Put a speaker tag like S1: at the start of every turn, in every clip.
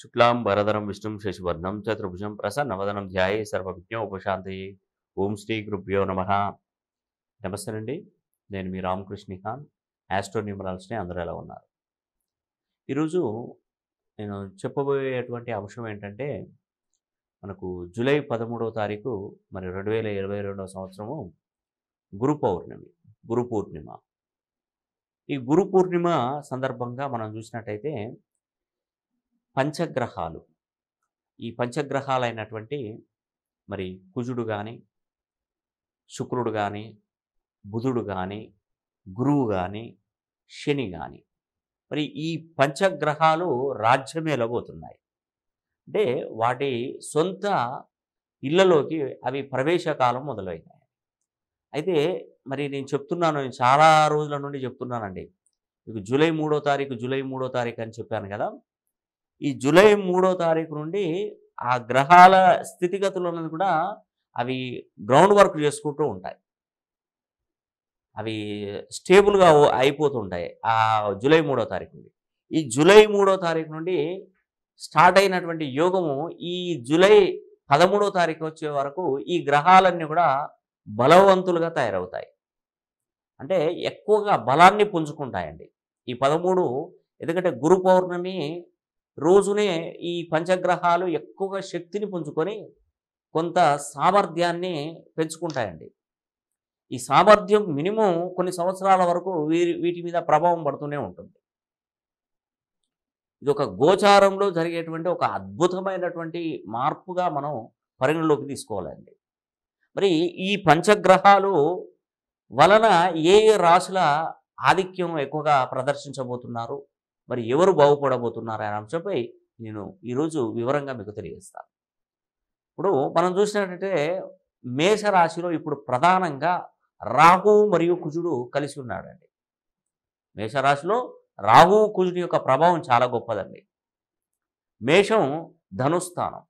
S1: శుక్లాం భరధరం విష్ణుం శశివర్ణం చతుర్భుజం ప్రసన్నవదనం ధ్యాయ సర్వవిజ్ఞ ఉపశాంతి ఓం శ్రీ గురుభ్యో నమ నమస్తే అండి నేను మీ రామకృష్ణిహాన్ ఆస్ట్రోన్యూమరాల్స్ని అందరూ ఎలా ఉన్నారు ఈరోజు నేను చెప్పబోయేటువంటి అంశం ఏంటంటే మనకు జూలై పదమూడవ తారీఖు మరి రెండు వేల ఇరవై రెండవ సంవత్సరము గురు పౌర్ణమి గురు పూర్ణిమ ఈ గురు పూర్ణిమ సందర్భంగా మనం చూసినట్టయితే పంచగ్రహాలు ఈ పంచగ్రహాలైనటువంటి మరి కుజుడు కానీ శుక్రుడు కానీ బుధుడు కానీ గురువు కానీ శని కానీ మరి ఈ పంచగ్రహాలు రాజ్యమేలబోతున్నాయి అంటే వాటి సొంత ఇళ్లలోకి అవి ప్రవేశకాలం మొదలైనాయి అయితే మరి నేను చెప్తున్నాను నేను చాలా రోజుల నుండి చెప్తున్నానండి మీకు జూలై మూడో తారీఖు జూలై మూడో తారీఖు అని చెప్పాను కదా ఈ జూలై మూడో తారీఖు నుండి ఆ గ్రహాల స్థితిగతులను కూడా అవి గ్రౌండ్ వర్క్ చేసుకుంటూ ఉంటాయి అవి స్టేబుల్గా అయిపోతుంటాయి ఆ జూలై మూడో తారీఖు నుండి ఈ జూలై మూడో తారీఖు నుండి స్టార్ట్ అయినటువంటి యోగము ఈ జూలై పదమూడో తారీఖు వచ్చే వరకు ఈ గ్రహాలన్నీ కూడా బలవంతులుగా తయారవుతాయి అంటే ఎక్కువగా బలాన్ని పుంజుకుంటాయండి ఈ పదమూడు ఎందుకంటే గురు పౌర్ణమి రోజునే ఈ పంచగ్రహాలు ఎక్కువగా శక్తిని పుంజుకొని కొంత సామర్థ్యాన్ని పెంచుకుంటాయండి ఈ సామర్థ్యం మినిమం కొన్ని సంవత్సరాల వరకు వీరి వీటి మీద ప్రభావం పడుతూనే ఉంటుంది ఇది ఒక గోచారంలో జరిగేటువంటి ఒక అద్భుతమైనటువంటి మార్పుగా మనం పరిగణలోకి తీసుకోవాలండి మరి ఈ పంచగ్రహాలు వలన ఏ ఏ రాశుల ఆధిక్యం ఎక్కువగా ప్రదర్శించబోతున్నారు మరి ఎవరు బాగుపడబోతున్నారు అనే అంశంపై నేను ఈరోజు వివరంగా మీకు తెలియజేస్తాను ఇప్పుడు మనం చూసినట్టయితే మేషరాశిలో ఇప్పుడు ప్రధానంగా రాహు మరియు కుజుడు కలిసి ఉన్నాడండి మేషరాశిలో రాహు కుజుడి యొక్క ప్రభావం చాలా గొప్పదండి మేషం ధనుస్థానం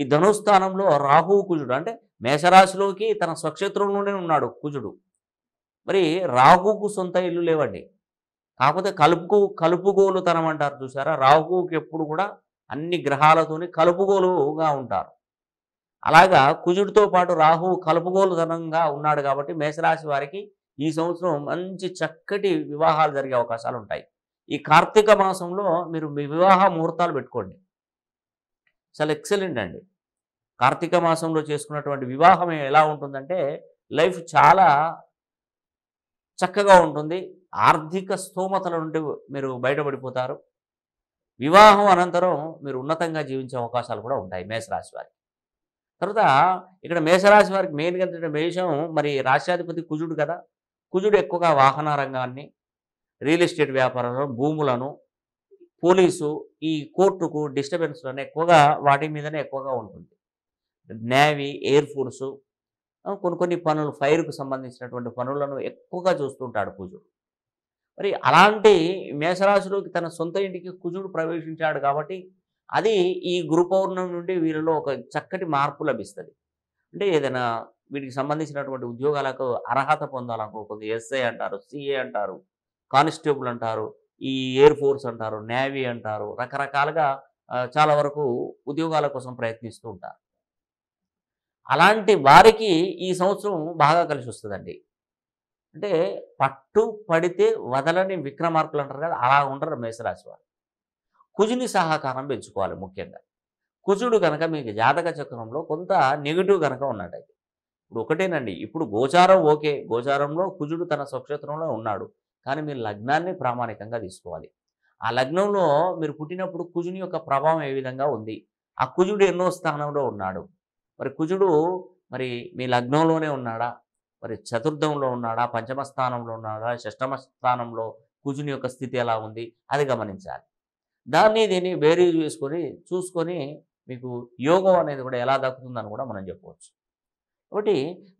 S1: ఈ ధనుస్థానంలో రాహు కుజుడు అంటే మేషరాశిలోకి తన స్వక్షేత్రంలోనే ఉన్నాడు కుజుడు మరి రాహుకు సొంత ఇల్లు లేవండి కాకపోతే కలుపుకు కలుపుగోలుతనం అంటారు చూసారా రాహువుకి ఎప్పుడు కూడా అన్ని గ్రహాలతోని కలుపుగోలుగా ఉంటారు అలాగా కుజుడితో పాటు కలుపుగోలు కలుపుగోలుతనంగా ఉన్నాడు కాబట్టి మేషరాశి వారికి ఈ సంవత్సరం మంచి చక్కటి వివాహాలు జరిగే అవకాశాలు ఉంటాయి ఈ కార్తీక మాసంలో మీరు మీ వివాహ ముహూర్తాలు పెట్టుకోండి చాలా ఎక్సలెంట్ అండి కార్తీక మాసంలో చేసుకున్నటువంటి వివాహం ఎలా ఉంటుందంటే లైఫ్ చాలా చక్కగా ఉంటుంది ఆర్థిక స్థోమతల నుండి మీరు బయటపడిపోతారు వివాహం అనంతరం మీరు ఉన్నతంగా జీవించే అవకాశాలు కూడా ఉంటాయి మేషరాశి వారికి తర్వాత ఇక్కడ మేషరాశి వారికి మెయిన్గా మేషం మరి రాష్ట్రాధిపతి కుజుడు కదా కుజుడు ఎక్కువగా వాహన రంగాన్ని రియల్ ఎస్టేట్ వ్యాపారంలో భూములను పోలీసు ఈ కోర్టుకు డిస్టర్బెన్స్లను ఎక్కువగా వాటి మీదనే ఎక్కువగా ఉంటుంది నేవీ ఎయిర్ ఫోర్సు కొన్ని కొన్ని పనులు ఫైర్కు సంబంధించినటువంటి పనులను ఎక్కువగా చూస్తుంటాడు కుజుడు మరి అలాంటి మేషరాశిలోకి తన సొంత ఇంటికి కుజుడు ప్రవేశించాడు కాబట్టి అది ఈ గురు పౌర్ణమి నుండి వీరిలో ఒక చక్కటి మార్పు లభిస్తుంది అంటే ఏదైనా వీటికి సంబంధించినటువంటి ఉద్యోగాలకు అర్హత పొందాలనుకోకుంది ఎస్ఐ అంటారు సిఏ అంటారు కానిస్టేబుల్ అంటారు ఈ ఎయిర్ ఫోర్స్ అంటారు నేవీ అంటారు రకరకాలుగా చాలా వరకు ఉద్యోగాల కోసం ప్రయత్నిస్తూ ఉంటారు అలాంటి వారికి ఈ సంవత్సరం బాగా కలిసి వస్తుందండి అంటే పట్టు పడితే వదలని విక్రమార్కులు అంటారు కదా అలా ఉండరు మేషరాశి వారు కుజుని సహకారం పెంచుకోవాలి ముఖ్యంగా కుజుడు కనుక మీకు జాతక చక్రంలో కొంత నెగిటివ్ కనుక ఉన్నాడు ఇప్పుడు ఒకటేనండి ఇప్పుడు గోచారం ఓకే గోచారంలో కుజుడు తన స్వక్షేత్రంలో ఉన్నాడు కానీ మీరు లగ్నాన్ని ప్రామాణికంగా తీసుకోవాలి ఆ లగ్నంలో మీరు పుట్టినప్పుడు కుజుని యొక్క ప్రభావం ఏ విధంగా ఉంది ఆ కుజుడు ఎన్నో స్థానంలో ఉన్నాడు మరి కుజుడు మరి మీ లగ్నంలోనే ఉన్నాడా మరి చతుర్థంలో ఉన్నాడా పంచమ స్థానంలో ఉన్నాడా షష్టమ స్థానంలో కుజుని యొక్క స్థితి ఎలా ఉంది అది గమనించాలి దాన్ని దీన్ని వేరే చేసుకొని చూసుకొని మీకు యోగం అనేది కూడా ఎలా దక్కుతుందని కూడా మనం చెప్పవచ్చు కాబట్టి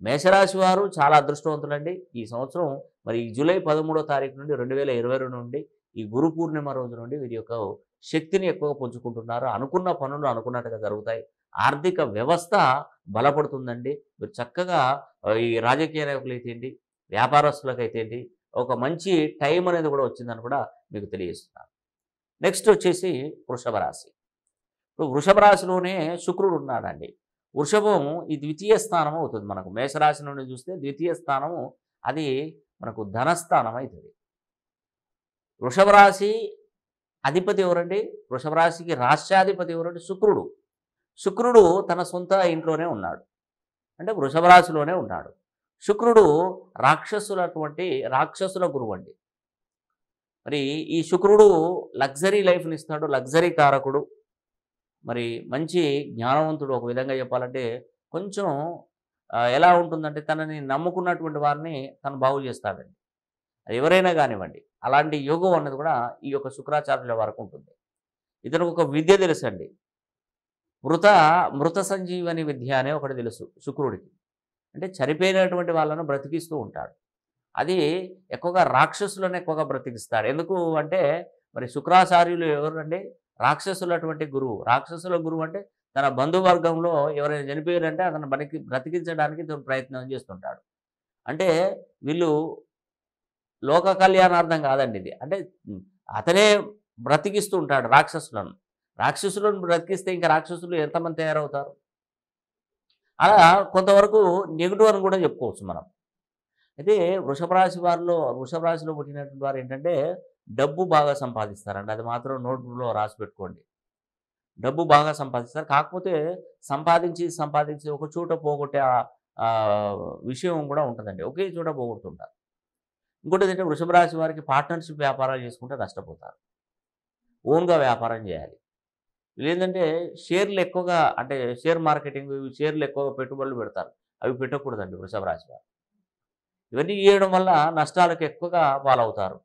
S1: మేషరాశి వారు చాలా అదృష్టవంతులండి ఈ సంవత్సరం మరి జూలై పదమూడో తారీఖు నుండి రెండు వేల ఇరవై రెండు నుండి ఈ గురు పూర్ణిమ రోజు నుండి వీరి యొక్క శక్తిని ఎక్కువగా పుంజుకుంటున్నారు అనుకున్న పనులు అనుకున్నట్టుగా జరుగుతాయి ఆర్థిక వ్యవస్థ బలపడుతుందండి మీరు చక్కగా ఈ రాజకీయ నాయకులు అయితే ఏంటి ఒక మంచి టైం అనేది కూడా వచ్చిందని కూడా మీకు తెలియజేస్తున్నాను నెక్స్ట్ వచ్చేసి వృషభ రాశి ఇప్పుడు వృషభ రాశిలోనే శుక్రుడు ఉన్నాడండి వృషభం ఈ ద్వితీయ స్థానం అవుతుంది మనకు మేషరాశి నుండి చూస్తే ద్వితీయ స్థానము అది మనకు ధనస్థానం అవుతుంది వృషభ రాశి అధిపతి ఎవరండి వృషభ రాశికి రాష్ట్రాధిపతి ఎవరండి శుక్రుడు శుక్రుడు తన సొంత ఇంట్లోనే ఉన్నాడు అంటే వృషభ రాశిలోనే ఉన్నాడు శుక్రుడు రాక్షసులటువంటి రాక్షసుల గురువు అండి మరి ఈ శుక్రుడు లగ్జరీ లైఫ్ని ఇస్తాడు లగ్జరీ కారకుడు మరి మంచి జ్ఞానవంతుడు ఒక విధంగా చెప్పాలంటే కొంచెం ఎలా ఉంటుందంటే తనని నమ్ముకున్నటువంటి వారిని తను బాగు చేస్తాడండి ఎవరైనా కానివ్వండి అలాంటి యోగం అన్నది కూడా ఈ యొక్క శుక్రాచార్యుల వరకు ఉంటుంది ఇతనికి ఒక విద్య తెలుసండి మృత మృత సంజీవని విద్య అనే ఒకటి తెలుసు శుక్రుడికి అంటే చనిపోయినటువంటి వాళ్ళను బ్రతికిస్తూ ఉంటాడు అది ఎక్కువగా రాక్షసులను ఎక్కువగా బ్రతికిస్తాడు ఎందుకు అంటే మరి శుక్రాచార్యులు ఎవరండి రాక్షసులటువంటి గురువు రాక్షసుల గురువు అంటే తన బంధువర్గంలో ఎవరైనా చనిపోయారంటే అతను బ్రతికి బ్రతికించడానికి ప్రయత్నం చేస్తుంటాడు అంటే వీళ్ళు లోక కళ్యాణార్థం కాదండి ఇది అంటే అతనే బ్రతికిస్తూ ఉంటాడు రాక్షసులను రాక్షసులను బ్రతికిస్తే ఇంకా రాక్షసులు ఎంతమంది తయారవుతారు అలా కొంతవరకు నెగిటివ్ అని కూడా చెప్పుకోవచ్చు మనం అయితే వృషభ రాశి వారిలో వృషభ రాశిలో పుట్టినటువంటి వారు ఏంటంటే డబ్బు బాగా సంపాదిస్తారండి అది మాత్రం నోట్లో రాసి పెట్టుకోండి డబ్బు బాగా సంపాదిస్తారు కాకపోతే సంపాదించి సంపాదించి ఒక చోట పోగొట్టే విషయం కూడా ఉంటుందండి ఒకే చోట పోగొడుతుంటారు ఇంకోటి ఏంటంటే వృషభ రాశి వారికి పార్ట్నర్షిప్ వ్యాపారాలు చేసుకుంటే నష్టపోతారు ఓన్గా వ్యాపారం చేయాలి లేదంటే షేర్లు ఎక్కువగా అంటే షేర్ మార్కెటింగ్ షేర్లు ఎక్కువగా పెట్టుబడులు పెడతారు అవి పెట్టకూడదండి వృషభ రాశి వారు ఇవన్నీ చేయడం వల్ల నష్టాలకు ఎక్కువగా పాలవుతారు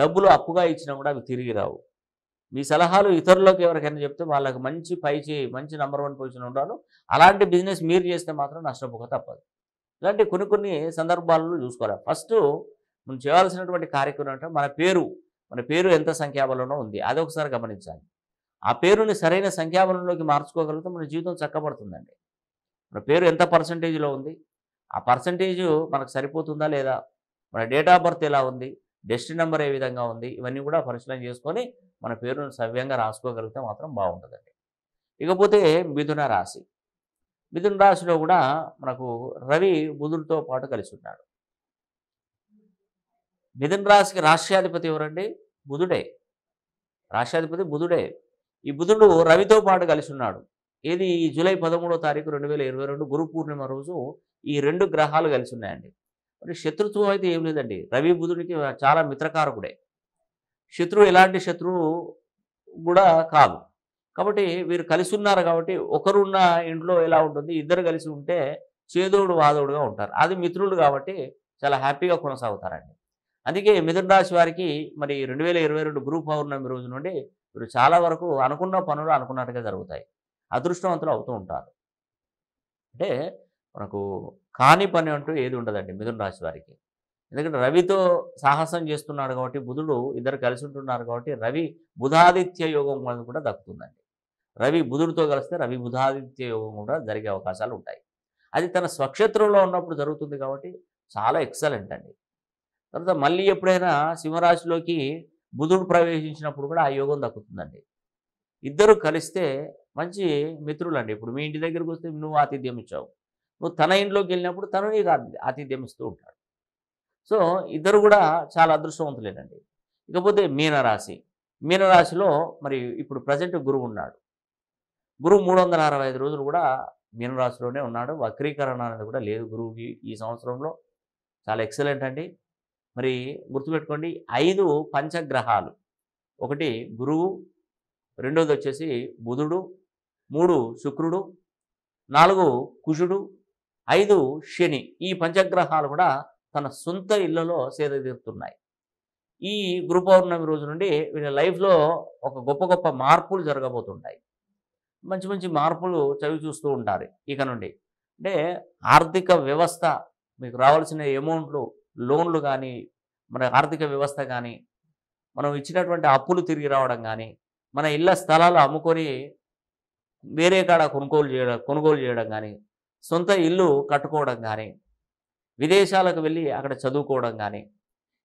S1: డబ్బులు అప్పుగా ఇచ్చినా కూడా అవి తిరిగి రావు మీ సలహాలు ఇతరులకు ఎవరికైనా చెప్తే వాళ్ళకి మంచి పైచి మంచి నెంబర్ వన్ పొజిషన్ ఉండాలి అలాంటి బిజినెస్ మీరు చేస్తే మాత్రం నష్టపోక తప్పదు ఇలాంటి కొన్ని కొన్ని సందర్భాలను చూసుకోవాలి ఫస్ట్ మనం చేయాల్సినటువంటి కార్యక్రమం అంటే మన పేరు మన పేరు ఎంత సంఖ్యాబలంలో ఉంది అదొకసారి గమనించాలి ఆ పేరుని సరైన సంఖ్యాబలంలోకి మార్చుకోగలిగితే మన జీవితం చక్కబడుతుందండి మన పేరు ఎంత పర్సంటేజ్లో ఉంది ఆ పర్సంటేజ్ మనకు సరిపోతుందా లేదా మన డేట్ ఆఫ్ బర్త్ ఎలా ఉంది డెస్టి నెంబర్ ఏ విధంగా ఉంది ఇవన్నీ కూడా పరిశీలన చేసుకొని మన పేరును సవ్యంగా రాసుకోగలిగితే మాత్రం బాగుంటుందండి ఇకపోతే మిథున రాశి మిథున రాశిలో కూడా మనకు రవి బుధుడితో పాటు కలిసి ఉన్నాడు మిథున రాశికి రాష్ట్రాధిపతి ఎవరండి బుధుడే రాష్ట్రాధిపతి బుధుడే ఈ బుధుడు రవితో పాటు కలిసి ఉన్నాడు ఏది ఈ జూలై పదమూడో తారీఖు రెండు వేల ఇరవై రెండు గురు పూర్ణిమ రోజు ఈ రెండు గ్రహాలు కలిసి ఉన్నాయండి మరి శత్రుత్వం అయితే ఏం లేదండి రవి బుధుడికి చాలా మిత్రకారకుడే శత్రువు ఎలాంటి శత్రువు కూడా కాదు కాబట్టి వీరు కలిసి ఉన్నారు కాబట్టి ఒకరున్న ఇంట్లో ఎలా ఉంటుంది ఇద్దరు కలిసి ఉంటే చేదోడు వాదోడుగా ఉంటారు అది మిత్రులు కాబట్టి చాలా హ్యాపీగా కొనసాగుతారండి అందుకే మిథున రాశి వారికి మరి రెండు వేల ఇరవై రెండు గురు పౌర్ణమి రోజు నుండి వీరు చాలా వరకు అనుకున్న పనులు అనుకున్నట్టుగా జరుగుతాయి అదృష్టవంతులు అవుతూ ఉంటారు అంటే మనకు కాని పని అంటూ ఏది ఉండదండి మిథున రాశి వారికి ఎందుకంటే రవితో సాహసం చేస్తున్నాడు కాబట్టి బుధుడు ఇద్దరు కలిసి ఉంటున్నారు కాబట్టి రవి బుధాదిత్య యోగం వల్ల కూడా దక్కుతుందండి రవి బుధుడితో కలిస్తే రవి బుధాదిత్య యోగం కూడా జరిగే అవకాశాలు ఉంటాయి అది తన స్వక్షేత్రంలో ఉన్నప్పుడు జరుగుతుంది కాబట్టి చాలా ఎక్సలెంట్ అండి తర్వాత మళ్ళీ ఎప్పుడైనా సింహరాశిలోకి బుధుడు ప్రవేశించినప్పుడు కూడా ఆ యోగం దక్కుతుందండి ఇద్దరు కలిస్తే మంచి మిత్రులు అండి ఇప్పుడు మీ ఇంటి దగ్గరకు వస్తే నువ్వు ఆతిథ్యం ఇచ్చావు నువ్వు తన ఇంట్లోకి వెళ్ళినప్పుడు తను నీకు ఆతిథ్యం ఇస్తూ ఉంటాడు సో ఇద్దరు కూడా చాలా అదృష్టవంతులేనండి ఇకపోతే మీనరాశి మీనరాశిలో మరి ఇప్పుడు ప్రజెంట్ గురువు ఉన్నాడు గురువు మూడు వందల అరవై ఐదు రోజులు కూడా మీనరాశిలోనే ఉన్నాడు వక్రీకరణ అనేది కూడా లేదు గురువుకి ఈ సంవత్సరంలో చాలా ఎక్సలెంట్ అండి మరి గుర్తుపెట్టుకోండి ఐదు పంచగ్రహాలు ఒకటి గురువు రెండోది వచ్చేసి బుధుడు మూడు శుక్రుడు నాలుగు కుషుడు ఐదు శని ఈ పంచగ్రహాలు కూడా తన సొంత ఇళ్లలో సేదతీరుతున్నాయి ఈ గురు పౌర్ణమి రోజు నుండి వీళ్ళ లైఫ్లో ఒక గొప్ప గొప్ప మార్పులు జరగబోతుంటాయి మంచి మంచి మార్పులు చవి చూస్తూ ఉంటారు ఇక నుండి అంటే ఆర్థిక వ్యవస్థ మీకు రావాల్సిన అమౌంట్లు లోన్లు కానీ మన ఆర్థిక వ్యవస్థ కానీ మనం ఇచ్చినటువంటి అప్పులు తిరిగి రావడం కానీ మన ఇళ్ళ స్థలాలు అమ్ముకొని వేరే కాడ కొనుగోలు చేయడం కొనుగోలు చేయడం కానీ సొంత ఇల్లు కట్టుకోవడం కానీ విదేశాలకు వెళ్ళి అక్కడ చదువుకోవడం కానీ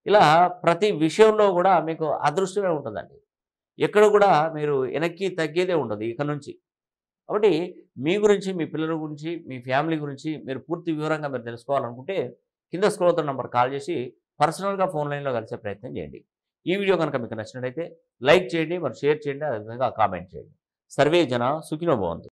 S1: ఇలా ప్రతి విషయంలో కూడా మీకు అదృష్టమే ఉంటుందండి ఎక్కడ కూడా మీరు వెనక్కి తగ్గేదే ఉండదు ఇక నుంచి కాబట్టి మీ గురించి మీ పిల్లల గురించి మీ ఫ్యామిలీ గురించి మీరు పూర్తి వివరంగా మీరు తెలుసుకోవాలనుకుంటే కింద స్క్రోల్తో నంబర్ కాల్ చేసి పర్సనల్గా ఫోన్ లైన్లో కలిసే ప్రయత్నం చేయండి ఈ వీడియో కనుక మీకు నచ్చినట్లయితే లైక్ చేయండి మరి షేర్ చేయండి అదేవిధంగా కామెంట్ చేయండి సర్వే జన సుఖినో